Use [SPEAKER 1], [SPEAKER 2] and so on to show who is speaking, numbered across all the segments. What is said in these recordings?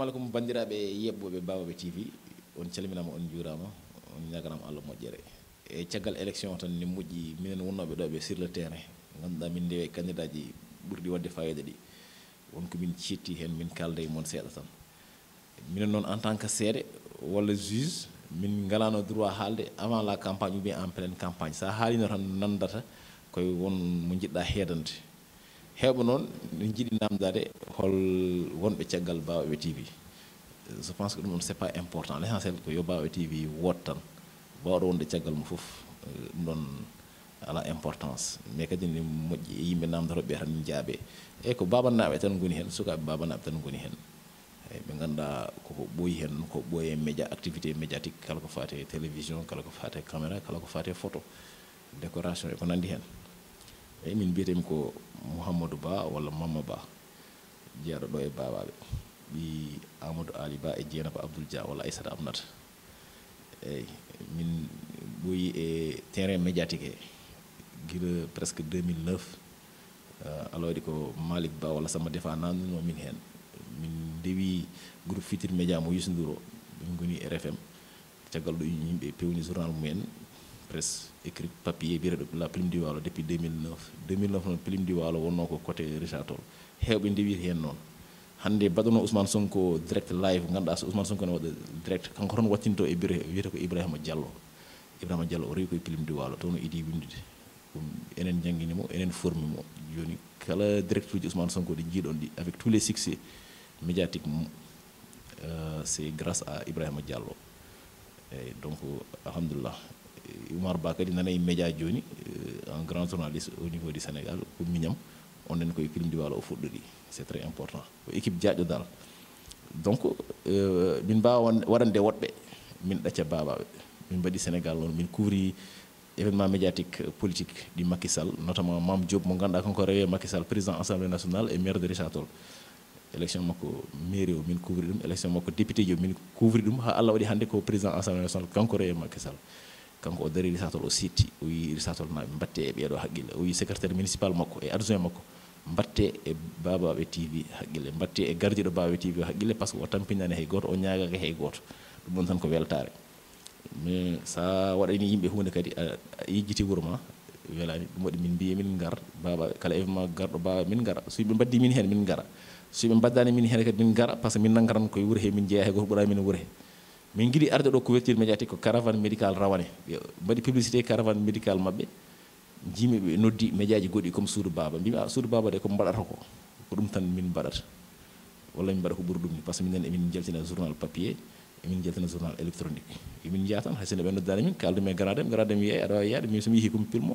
[SPEAKER 1] malakum banndiraaɓe yeɓɓooɓe baabaɓe tv on calminama on juuraama on ñaganama allah moƴƴere e caggal élection tan ne moƴƴi minen wonnooɓe ɗoɓe sur le terrain ngannduɗaa min ndewe candidat ji ɓurɗi waɗde fayeede ɗi wonko min ceettii heen min kaalde e moon seeɗa tan minen noon en tant que seeɗe walla juge min ngalaano droit haalde avant la campagne ou bien en pleine campagne so a haalino tan nanndata koye won mo njiɗɗaa heedante heɓo noon no jiɗi namdade hol wonɓe caggal mbawɓe tv je pense que ɗum on c' est pas important l' essentiel ko yo mbawɓe tv wood tan wawɗo wonde caggal mum foof ɗum euh, ɗon ala importance mais kadi ne moƴƴi e yimɓe namdatoɓeɓe tan jaaɓe eyyi ko babannaɓe tan goni hen sukaɓe babannaɓe tan goni hen eyyi ɓe ganduɗa koko ɓooyi hen ko ɓooyi e média activité médiatique kala ko fate télévision kala ko fate caméra kala ko fate photo décoration e ko nandi hen Eh, min mbiyetemi ko mouhamadou ba walla Mama ba jeeɗo ɗo e babaɓe ɓi amadou ali ba e jeenaba abdoul dia walla aissata amnata eyyi min ɓoyi e terrain médiatique he guila presque 2009 uh, alawɗi ko malik ba walla samba defa nannuno min hen min Dewi groupe fitir média mo yusodiro ɓen goni rfm caggal ɗo yimɓe pewni journal mumen presse écrite papier la plume du depuis 2009 2009 noon plume du waalo wonnoo ko côté richard toll heewɓe ndewiri hen non hande badono ousmane sonko direct live nganda ousmane sonko ne waɗa direct kanko toon wattinto e bureau wiita ko ibrahima diallo ibrahima diallo o ko prime plume du waalo toon idi windude ɗum enen mo enen formi mo jooni kala direct uji ousmane sonko di jiiɗon avec tous les succès médiatique euh, c'est grâce à ibrahima diallo donc alhamdoulillah Umar Bakary nanay média joni euh, un grand journaliste au niveau du Sénégal ko miñam onnen koye filmdiwalo o fuɗɗori c' c'est très important équipe jaƴɗo dal donc euh, min won warande wotbe min ɗacca baba min badi sénégal non min couvri événement médiatique politique du Macky Sall notamment Mam Diop mo ganda kanko rewé Macky Sall président assemblée nationale et maire de Richard-Toll élection mako maire, min couvri ɗum élection mako député yo min couvri ɗum ha allah waɗi hande ko président assemblée nationale kanko rewé Macky Sall kanko o dari risatol o sitti o wi risatol ma ɓe mbatte e ɓeeɗo haqqille o wi secrétaire municipal makko e adjoint makko mbatte e babaɓe tv haqqille mbatte e gardiɗo babaɓe tv o haqqille par ce que o tampinani hay goto o ñagaka hay goto ɗum ɗon tan ko weltare mais sa waɗani yimɓe hunde kadi a yejjiti wuuro ma welani ɗum waɗi min mbiye min gar babaɓe kala évma garɗo babaɓe min gara so yimɓe mbaddi min hen min gara so yimɓe mbaddani min hen kadi min gara par ce que min nangaran koye wuuro he min jeeya hay goto ɓuurami min wuuro he min giɗi arde ɗo couverture médiatique ko caravane médical rawane ɓe mbaɗi publicité caravane médical maɓɓe jimi ɓe noddi média ji goɗi comme suudu baba mbimi a ah, suudu baba de ko mbaɗata ko ko ɗum tan min mbaɗata walla min mbaɗa ko ɓuri ɗum par ce que minen emin jaltina journal papier emin jaltina journal électronique emin jiya tan haysino ɓe noddani min kaldumi e garade m garade m wiyey aɗa wawi yiyade min somi yeehi comme pilmo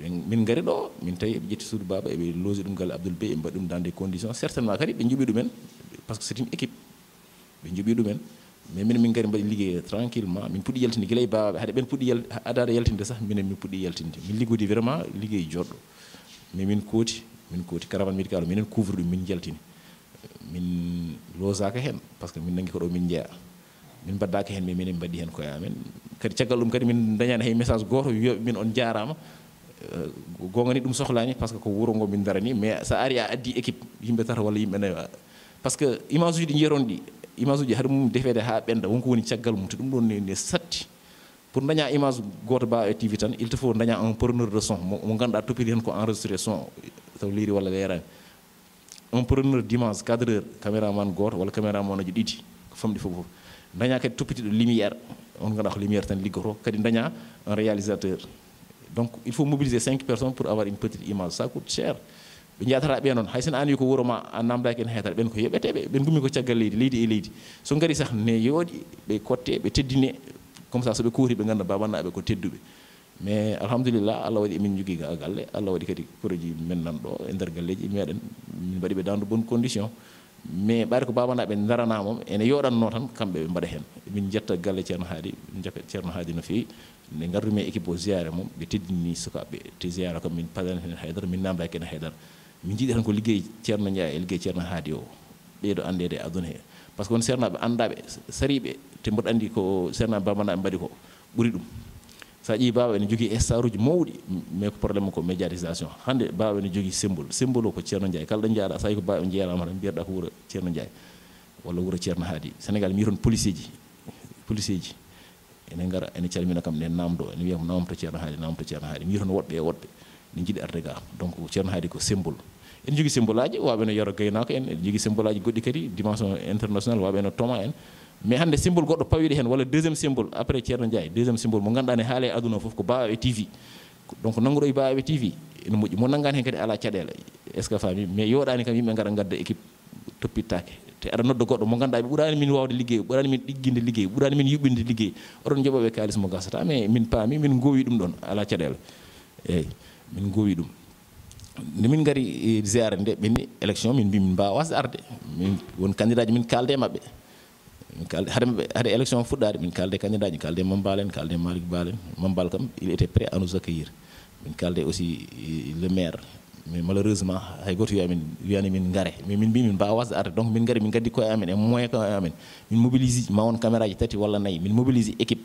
[SPEAKER 1] min gari ɗo min tawi eɓe ƴetti suudu baba eɓe loosi ɗum galle abdoul bey ɓe mbaɗi ɗum dans des conditions certainement kadi ɓe joɓi ɗumen par ce que c' est une équipe ɓe joɓi ɗumen mais minen min gari mbaɗi liggey tranquillement min pudi yaltinde guila e baaɓe haade pudi puɗɗi adade yaltinde sax minen min pudi yaltinde min liggodi vraiment liggey e joɗɗo mais min kooti min kooti caravane medical o minen couvre du min jaltini min ka hen parce que min nangi ko do min jeeya min ka hen mais minen mbaɗi hen koye amen kadi caggal kadi min dañani hay message goto min on jarama gongani ɗum sohlani par ce que ko wuuro ngo min darani mais sa ari a addi equipe yimbe tata wala yimbe ne parce que image uji yeron di imazu uji har mum defede ha ɓenda wonko woni caggal mum to ɗum ɗon ne satti pour daña image goto ba e tv tan il te faut daña un preneur de son mo ganduɗa toppiti hen ko enregistré son taw liiri walla leerani un preneur d'image cadreur caméraman goto walla caméraman uji ɗiɗi ko famɗi fof foof daña kadi toppitiɗo lumiére on ganduɗa ko lumiére tan liggoto kadi daña un réalisateur donc il faut mobiliser cinq personnes pour avoir une petite image ça coûte cher ɓe jeyatata ɓe noon hay sen an wi ko wuuro ma a namdaki en heytata ɓen ko yeɓeteɓe ɓe gummi ko caggal leydi leydi e leydi so gari sah ne yooɗi ɓe kotte ɓe teddine comme ça so ɓe kuuri ɓe ganda babannaɓe ko tedduɓe mais alhamdoulillah allah waɗi emin jogui ga galle allah waɗi kadi proji men nanɗo e nder galleji meɗen min mbaɗiɓe dans de bonne condition mais ɓayre ko babanaɓe daranamom ene yoɗanno tan kamɓe ɓe mbaɗa hen min jetta galle ceerno haadi jaka ceerno haadi no fewi nde gardumi e équipe o ziyare mom ɓe teddini sukaɓɓe te ziyara ko min padan hen haydara min namdaki hen haydara min jiiɗi tan ko liggey ceerno ndiaye e liggey ceerno haadi o ɓeydo anndede e aduna he par ce que won sernaɓe anndaɓe sariɓe te mboɗa anndi ko sernaɓe babanaɓe mbaɗi ko ɓuri ɗum so a ƴiwi baaba ene jogii stare uji mawɗi mais ko probléme ko médiatisation hannde baaba ene jogii symbole symbole o ko ceerno ndiaye kala ɗo jaaɗa so wi ko baaɓe jeeyalama tan mbiyatɗa ko wuro ceerno ndiaye walla wuro ceerno haadi sénégal mbiya toon policier ji policier ji ene ngara ene calmina kam nen namdo ene wiyam namto ceerno haadi namto ceerno haadi mbiya toon woɗɓe e woɗɓe ne jiiɗi arde ga donc ceerno haadi ko symbole ene jogui symbole aji waɓeno yeero gaynako en ene jogui symbole aji goɗɗi kadi dimension international waɓeno toma en mais hande symbole goɗɗo pawiɗe hen walla deuxiéme symbole après ceerno ndiaye deuxiéme symbole mo ganduɗa ne haale aduna foof ko bawaɓe tv donc nangguɗo e bawaɓe tv ene moƴƴi mo nanggani hen kadi ala caɗele est ce que fami mais yoɗani kam yimɓe gara gadda équipe toppittake te aɗa nodda goɗɗo mo ganduɗa ɓe ɓurani min wawde ligguey ɓurani min ɗigguinde ligguey ɓurani min yuɓɓinde ligguey oɗon jooɓoɓe kalis mo gasata mais min paami min gowi ɗum ɗon ala caɗele eyyi min gowi ɗum Eh, nde min ngari gare nde ɓenni élection min mbi min mbawa wasde arde min won candidat min kalde e min kalde haade maɓɓe haade élection fuɗɗade min kalde candidat ji kalde mambal en kalde malik balen mom balkam il était prêt à nous accueillir min kalde aussi eh, le maire mais malheureusement hay goto wiyamin wiani min gaare mais min mbi min ba wasde arde donc min gari min gadi ko e amen e moyen ko e amen min mobilise ma won caméra ji tati walla nayyi min mobilise équipe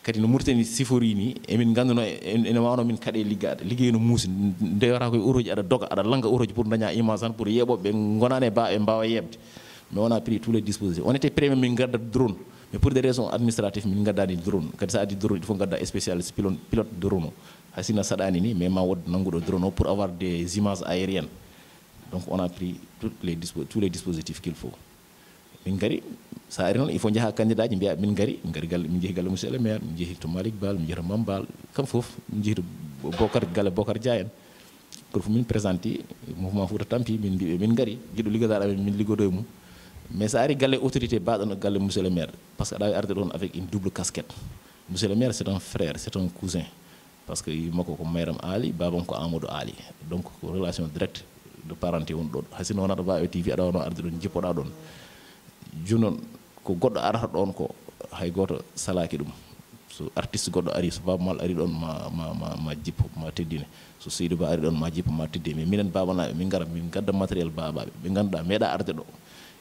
[SPEAKER 1] kadi no mauritanie sifori ni emin ganduno e-, ene wawno min kaɗe liggade ligguey no muusi ndewata koye uroji aɗa doga aɗa langa uroji pour daña image tan pour yeɓoɓe gonani e baɓe mbawa yebde mais on a pris tous les dispositions on était prémier min gadda drone mais pour des raisons administratives min gaddani drone kadi sa addi drone il faut gadda spécialiste pilon pilote drone o haysina saɗani ni mais ma wodde nangguɗo drone o pour avoir des images aériennes donc on a pris tous les dispositifs qu'il faut min gari sa il faut jaaha candidat ji min gari min gari galle min jeehi galle musidɗo le maire min jehi to malik bal min jeehi to mam bal kam fof min jeehi to bocar galle bocar dia en min presenti mouvement fouta tampi min mbiɓe min gari jiɗo liggodaɗa am min liggodo e mum mais saari ari galle autorité baɗono galle monsieur le maire parce que da wawi arde ɗon avec une double casquette monsieur le maire c'est un frère c'est un cousin parce ce que mako ko mayram ali babam ko amadou ali donc relation directe de parenté woni do hay sino wona to tv aɗa wawno arde ɗon jippoɗa ɗon junon ko goɗɗo arata ɗon ko hay gooto salaaki ɗum so artiste goɗɗo ari so babamal ari ɗon ma jippo ma teddine so seydou ba ari ɗon ma jippo ma teddi mais minen babanaɓe min gara min gadda matériel babaɓe ɓe ngannduɗa meeɗa arde ɗo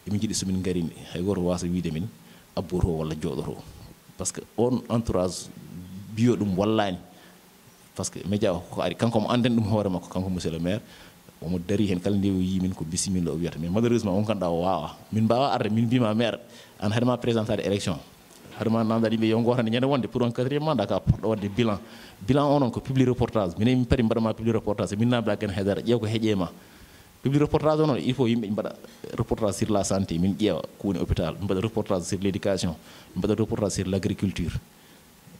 [SPEAKER 1] emin jiɗi somin garini hay goto wasa wiide min abboto walla jooɗoto par ce que on entourage biyo ɗum wallani par ce que média koko ari kanko mo anden ɗum hoore makko kanko monsieur le maire omo dari hen kala nde o yimin ko bisimilla o wiyata mais malheureusement on ganduɗa o wawa min mbawa arde min mbima maire an haadema présentade élection haadema namdaɗ yimɓe yo gotande ñande wonde pour on quatriéme manda ka poɗɗo wadde bilan bilan o noon ko publi reportage minen min paadi mbaɗama publi reportage min namdaɗa gane haydara ƴeew ko heeƴema publi reportage o noon il faut yimɓe mbaɗa reportage sur la santé min ƴeewa ko woni hôpital min mbaɗa reportage sur l' éducation min mbaɗa reportage sur l' agriculture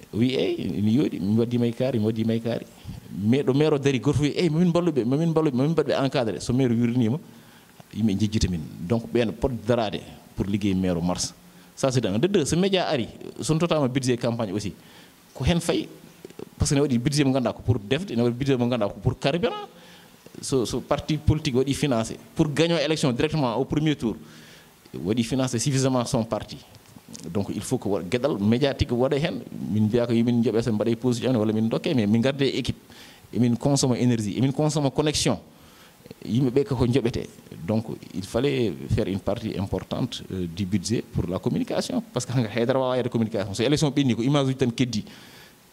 [SPEAKER 1] wi eyi ni yooɗi mi waddima e kaari mi waddima e kaari mais ɗo maire o dari goto fo wi eyi eh, mamin balluɓe mamin balluɓe mamin mbaɗɓe encadré so maire wirnima yimɓe jejjita min donc ɓen pot darade pour ligguey maire o mars ça c' est dan de deux so média ari so totama budget campagne aussi ko hen fayi par ce que ne waɗi budget mo ganduɗa ko pour defde ne waɗi budget mo ganduɗa ko pour carburant so so parti politique waɗi financé pour gagnon élection directement au premier tour waɗi financé suffisamment son parti donc il faut que le médiatique waɗa hen min mbiya ko yomin jooɓe so mbaɗa position wala min dokke mais min garder équipe min consomme énergie min consomme connexion yimbe ko joɓete donc il fallait faire une partie importante euh, du budget pour la communication Parce que hanga haydara wawa yade communication c'est élection ɓenni ko image tan keddi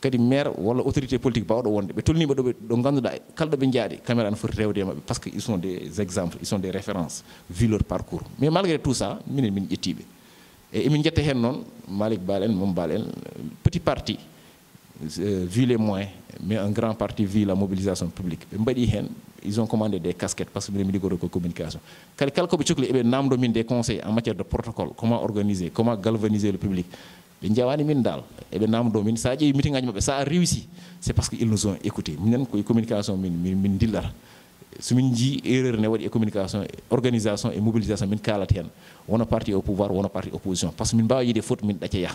[SPEAKER 1] kadi maire wala autorité politique bawdo wonde be tolni ɗo do ganduɗa kala be ndiadi caméra ne foti rewde parce que ils sont des exemples ils sont des références vu leur parcours mais malgré tout ça min min ƴettiɓe et il guetta hen non, malik balen, en mom petit parti euh, vu les moyens mais un grand parti vu la mobilisation publique hen ils ont commandé des casquettes parce que les mbiɗi de ko communication Quelque chose, ils ont eɓe des conseils en matière de protocole comment organiser comment galvaniser le public Ils ont min dal namdo min sa meeting réussi c'est parce qu'ils nous ont écouté des communications, communication min min so min erreur ne wadi e communication organisation et mobilisation min kaalata heen wona parti au pouvoir wona parti opposition Parce min mbawa yiide faute min ɗacceya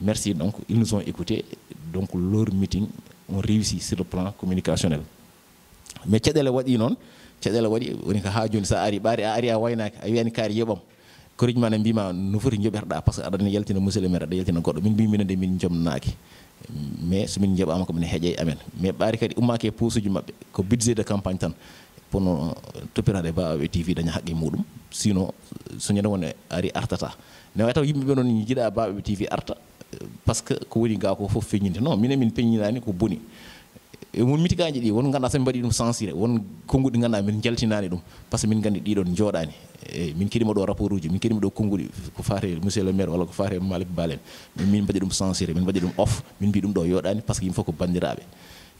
[SPEAKER 1] merci donc ils nous ont écouté donc leur meeting on réussi sur le plan communicationnel mais caɗele wadi non caɗele wadi woni ka ha joni sa ari bari a ari a waynaki a wiyani kaari yoɓam koriji ma ne mbima no foti joɓerɗa parce ce que aɗa yaltina musidɗo men aɗa yaltina goɗɗo min mbi minen de min jomnaki mais somin jaɓama min heeƴe amen mais bari kadi ummaki e posuji mabɓe ko budget de campagne tan pono uh, toppiraade baawe tv daña haqqe muɗum sino so ñande wone ari artata ne way taw yimɓeɓe noon jiɗa baawe tv arta eh, par ce que ko woni ga ko fof feññinde non minen min peññinani ko boni e won mitigaji ɗi won ganduɗa somi mbaɗi ɗum sensiré won konnguɗi ganduɗa min jaltinani ɗum par ce que min gandi ɗiɗon jooɗani e min keɗima ɗo rapport uji min keɗima ɗo konnguɗi ko fate monsieur le maire walla ko fate malik balen min mbaɗi ɗum sensiré min mbaɗi ɗum off min mbi ɗum ɗo yoɗani par ce que yim fof ko bandiraɓe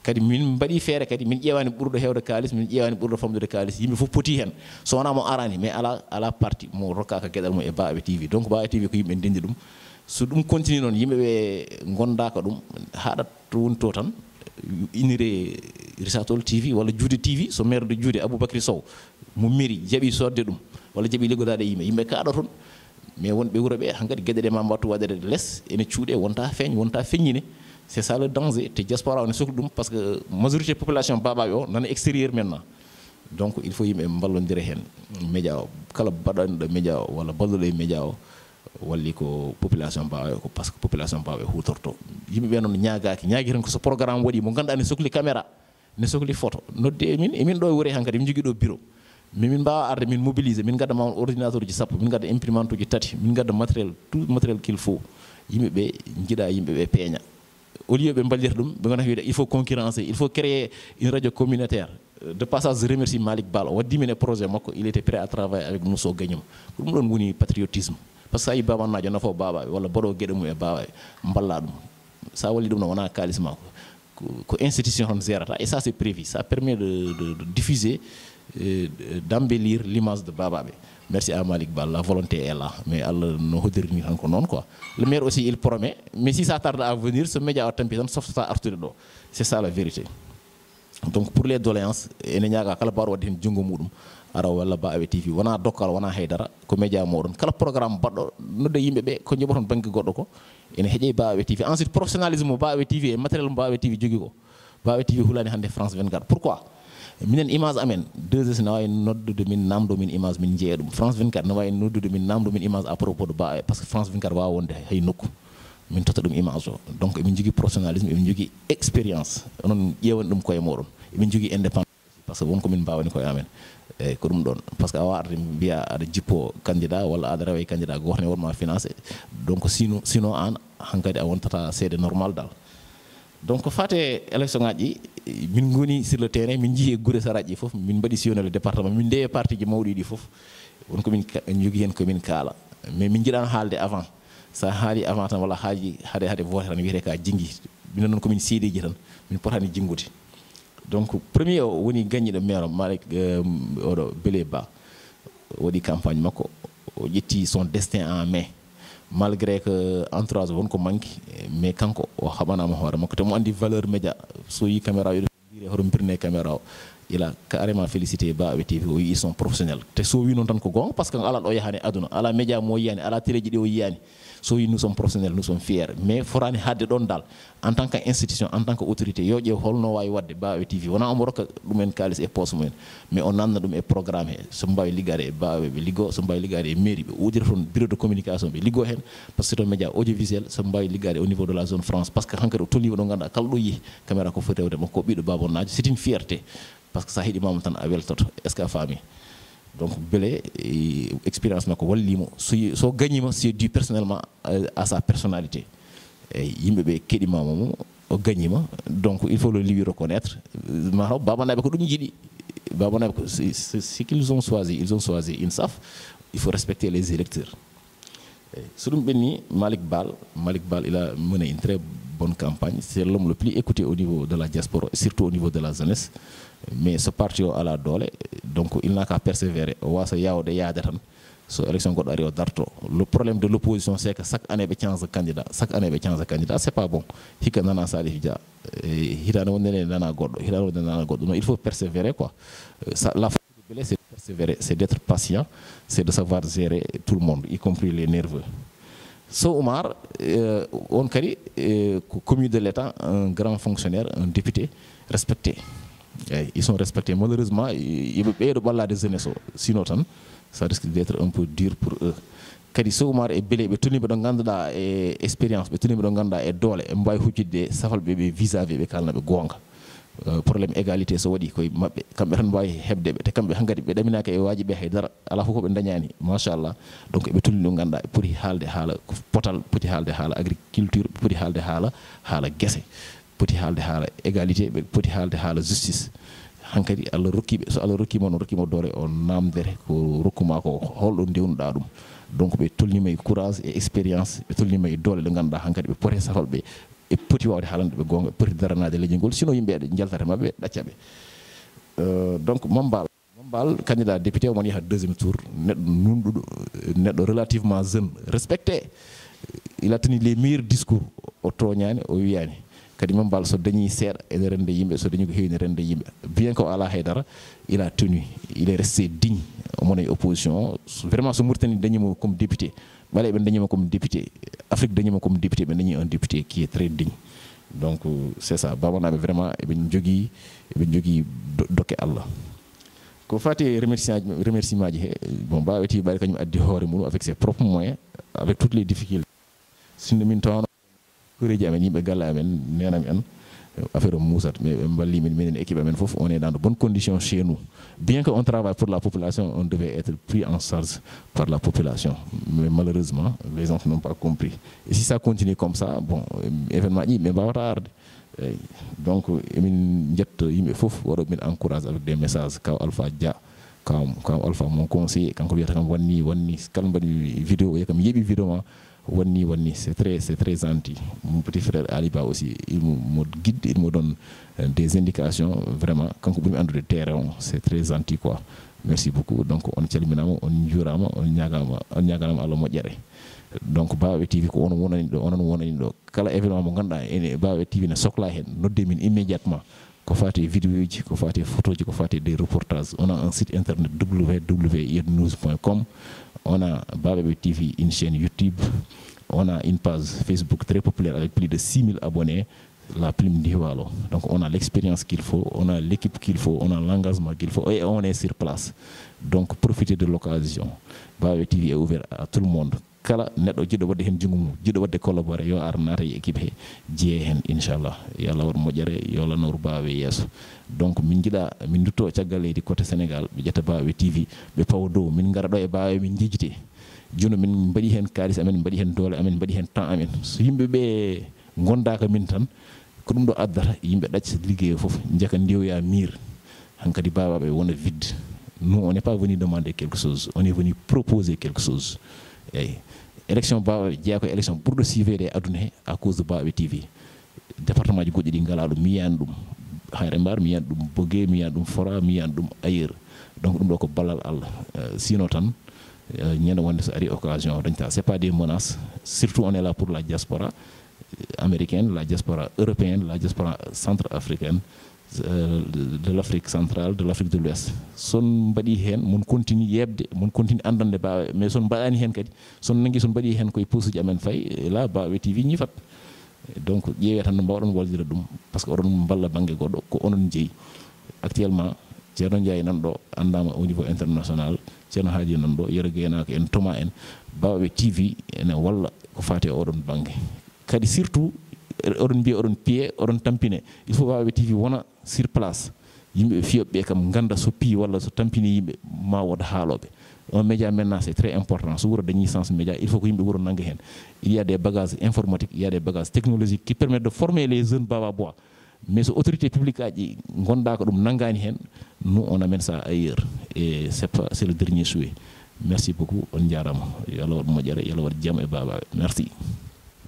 [SPEAKER 1] kadi min mbaɗi feere kadi min ƴeewani ɓurɗo heewde kaalis min ƴeewani ɓurɗo famdude kaalis yimɓe fof poti heen so wona mo arani mais ala ala parti mo rokkaka geɗal mum e baaɓe tv donc baaɓe tv ko yimɓe ndendi ɗum so ɗum continue noon yimɓeɓe gondaka ɗum haɗat woni to tan inire risatol tv walla juude tv so merde juude aboubacry sow mo mairi jaaɓi sodde ɗum walla jaaɓi liggodade e yimɓe yimɓe kaɗa toon mais wonɓe wuuro ɓe hankkadi gueɗe ɗe ma mbattu waɗere less ene cuuɗe wonta feeñ wonta feññine c'est ça le danger te diaspora woni sohli ɗum parce ce que majorité population babaɓe o nana extérieur maintenant donc il faut yimɓe ballodira heen média o kala mbaɗanɗo média o walla balluɗo e média o walli ko population mbawa ko par ce que population mbawa e hutorto yimɓeɓe noon ñaagaki ñaagi tan ko so programme waɗi mo ganduɗa ne sohli caméra ne sohli photo nodde emin emin ɗo e wori han kadi min jogui ɗo bureau mimin mbawa arde min mobilise min gadda ma ordinateur ji sappo min gadda imprimante uji tati min gadda matériel tout matériel qu'il faut yimɓeɓe jiiɗa yimɓeɓe peeña au lieu de il faut concurrencer il faut créer une radio communautaire euh, de passage je remercie malik bal il était prêt à travailler avec nous au gagnum ko ɗum ɗon patriotisme parce que so il babannajo nafo babaɓe walla boɗo gueɗe de e babaɓe Ça ɗum sa walli ɗum no wona kalis ko institution et ça c'est prévu ça permet de, diffuser euh, d'embellir l'image de Baba. merci à malik ba la volonté est là mais allah no hodirini tan ko noon quoi le maire aussi il promet mais si ça tarde à venir ce média o tampi tan softata artude ɗo c'est ça la vérité donc pour les doléances ene ñaaga kala mbawɗo wadde hen junngo muɗum ara walla ba awe tv wona dokkal wona haydara ko média moɗon kala programme baɗɗo nodde yimɓeɓe ko jooɓa toon banque goɗɗo ko ene heeƴe ba awe tv ensuite professionnalisme mo ba awe tv e matériel mo ba awe tv jogui ko ba awe tv hulani hannde france 24 pourquoi minen image amen deux heures ne wawi noddude min namdo min image min jeeya ɗum france 24 ne wawi noddude min namdo min image à propos de bae par ce que france 24 wawa wonde hay nokku min totta ɗum image o donc emin jogui professionnalisme emin jogui expérience onon ƴeewani ɗum koye moɗon emin jogui indépendance par ce que wonko min mbawani koye amen eyi ko ɗum ɗon par ce que a wawata mbiya aɗa jippo candidat walla aɗa rewa e candidat gotone wonma financé donc sino sino an hankkadi a wontata seede normal dal donc faté élection ngaji min goni sur le terrain min jii goure sa fof min le département min dé parti ji fof min hen mais min halde avant sa hali avant tan hade hade tan ka min donc premier woni gagné le maire malik euh, oɗo campagne son destin en main malgré que entourage wonko manki mais kanko o haɓanama hoore makko te mo andi valeur média so yi caméra o eɗo mbire hoto caméra il a carrément félicité baɓe tv o ils sont professionnels te so wi non tan ko gonga parce que ala do yahani aduna ala media mo yiyani ala téléji ɗi o yiyani so wi nous sommes professionnels nous sommes fiers mais forani hadde don dal en tant qu'institution en tant que autorité yo je holno wawi wadde baɓe tv wona omo rokka ɗumen kalis e poste mumen mais on nanna ɗum e programme he so mbawi liggade e baɓe ɓe liggo so mbawi liggade mairie bi udira ton bureau de communication bi liggo hen parce que c'est un média audiovisuel so mbawi liggade au niveau de la zone france parce que hankkadi o tolniɓe do ganduɗa kala ɗo yeehi caméra ko foti rewde makko ko babo babonnaji c'est une fierté parce que ça a tan a weltoto est ce que a donc beele eh, expérience makko wallimo so gagnima c'est dû personnellement euh, à sa personnalité Il a kedi mum o gagnima donc il faut le lui reconnaître euh, baba ko ce qu'ils ont choisi ils ont choisi ils savent. il faut respecter les électeurs malik bal malik bal il a mené une très bonne campagne c'est l'homme le plus écouté au niveau de la diaspora surtout au niveau de la jeunesse mais ce parti a la douleur donc il n'a qu'à persévérer so élection darto le problème de l'opposition c'est que chaque année il y candidat chaque année c'est change candidat pas bon eh, il faut persévérer quoi euh, la de c'est persévérer c'est d'être patient c'est de savoir gérer tout le monde y compris les nerveux so Omar euh, on a euh, commis de l'état un grand fonctionnaire un député respecté eyyi ils sont respectés malheureusement yoɓe ɓeyɗo ɓallade jeunesse o sinon tan ça risque d' être un peu dur pour eux kadi sowmar e bele ɓe toni ɓeɗo ganduɗa e, e expérience ɓe toni ɓeɗo ganduɗa e doole e ɓe mbawi huccidde safalɓe ɓe visavi ɓe kalanaɓe gonga euh, probléme égalité so waɗi koye maɓɓe kamɓe tan mbawi heɓdeɓe te kamɓe hankkadi ɓe ɗaminaka e waji ɓe haydara ala fof koɓe dañani machallah donc eɓe tulni ɗum ganduɗa pooti haalde haala potal pooti haalde haala agriculture pooti haalde haala haala guese poti haalde haala égalité ɓe poti haalde haala justice hankadi allah rokkiɓe so allah rokkima no rokkima doore o namdere ko rokkuma ko holɗo dewnuɗa ɗum donc ɓe tolnima e courage e expérience ɓe tolnima e doole ɗe ganduɗa hankadi ɓe pooté safalɓe e poti wawde haalande ɓe gonga poti daranade leñol ngol sinon yimɓe ɗe jaltata mabɓe ɗacca ɓe euh, donc mambal mambal candidat député omon yaaha deuxiéme tour neɗɗo nunɗuɗo neɗɗo relativement jeune respecté il a tenu les meilleurs discours o toñani o wiyani kadi noon mbal so dañi seeɗa ene rende yimbe so dañu ko heewni rende yimbe bien que o ala il a tenu il est resté digne en mon opposition vraiment so mauritanie dañimo comme député ɓaale ben ɓe dañima comme député afrique dañima comme député ɓe dañi un député qui est très digne donc euh, c'est ça ça bamanaɓe vraiment eh ben jogui eh ben jogui doké allah ko faté remerciement remerciement ji he eh, bon mbawetiɓaɗe kañum addi hoore avec ses propres moyens avec toutes les difficultés sinno min tawano affaire équipe on est dans de bonnes conditions chez nous bien qu'on travaille pour la population on devait être pris en charge par la population mais malheureusement les gens n'ont pas compris et si ça continue comme ça bon événement ɗi pas tard. donc il faut qu'on fof waɗo encourage avec des messages Comme alpha dia comme alpha mon conseiller quand wiyata kam wanni wanni a une vidéo il y a wonni Wanni, c'est très, c'est très gentil. Mon petit frère Aliba aussi, il me guide, il me donne euh, des indications, vraiment. Quand vous êtes de terrain, c'est très gentil, quoi. Merci beaucoup. Donc, on calminama, on jurama, on ñagama, on ñaganama Allah moƴƴere. donc bawe tv ko on wonani ɗo onon wonani ɗo kala événement mo ganduɗa ene bawe tv ne sohla hen nodde min immédiatement des des des reportages on a un site internet www.news.com on a Bababé TV une chaîne YouTube on a une page Facebook très populaire avec plus de 6000 abonnés la plume Donc on a l'expérience qu'il faut, on a l'équipe qu'il faut, on a l'engagement qu'il faut et on est sur place. Donc profitez de l'occasion. Bababé TV est ouvert à tout le monde. kala neto jiɗo wadde hen jingumu mum jiɗo wadde collaboré yo ar naata e équipe he jeeye hen inchallah yalla allah waɗ moƴƴere yo lanor bawe yesso donc min jiɗa min dutto caggal leydi côté sénégal ɓe ƴetta bawe tv be pawa dow min gara ɗo e bawe min jejjite juno min badi hen kalis amen badi hen doole amen badi hen temps amen so yimɓeɓe gondaka min tan ko ɗum ɗo addata yimɓe ɗacca ligguey o foof jeka ndewya mire hankkadi bawaɓe wona vidde nous on n'est pas venu demander quelque chose on est venu proposer quelque chose eyyi élection mbawɗo jeeya koye élection ɓurɗo suivede e aduna he à cause de bawɓe tv département ji goɗɗi ɗi ngala ɗum mi yiyani ɗum hayre mbar mi yiyani ɗum bogue mi yiyani ɗum fora mi yiyani ɗum ailleurs donc ɗum ɗo ko ballal allah euh, sino tan euh, ñande wonde so ari occasion dañta c' est pas des menaces surtout on est là pour la diaspora euh, américaine la diaspora européenne la diaspora centre africaine de l' afrique centrale de l' afrique de l' ouest son mbaɗi heen mon continue yeɓde mon continue andande baawe mais son mbaɗaani heen kadi son nangi son mbaɗi heen koye pouseuji amen fay e la baawe tv ñifat e donc ƴeewe tan no mbawɗon wallira ɗum par ce que oɗon mballa bange goɗɗo ko onon jeyi actuellement ceerno ndiaye nan ɗo anndama au niveau international ceerno haaji nan ɗo yero geynaako en toma en baawɓe tv ene walla ko faati e oɗon bange kadi surtout oɗon mbiya oɗon piye oɗon tampine il faut baawɓe tv wona sur place yimɓe fiyoɓe ɓe kam ganda so pi wala so tampini yimɓe ma woda halobe un média maintenant c'est très important so wuro dañi sens média il faut que de wuro nang hen il y a des bagages informatiques il y a des bagages technologiques qui permettent de former les jeunes baba bois mais so autorité publique aji gonɗa ko dum nangani hen nous on amène ça ailleurs et c'est pas c'est le dernier souhait merci beaucoup on jarama yalla allah waɗ moƴƴere yalla e merci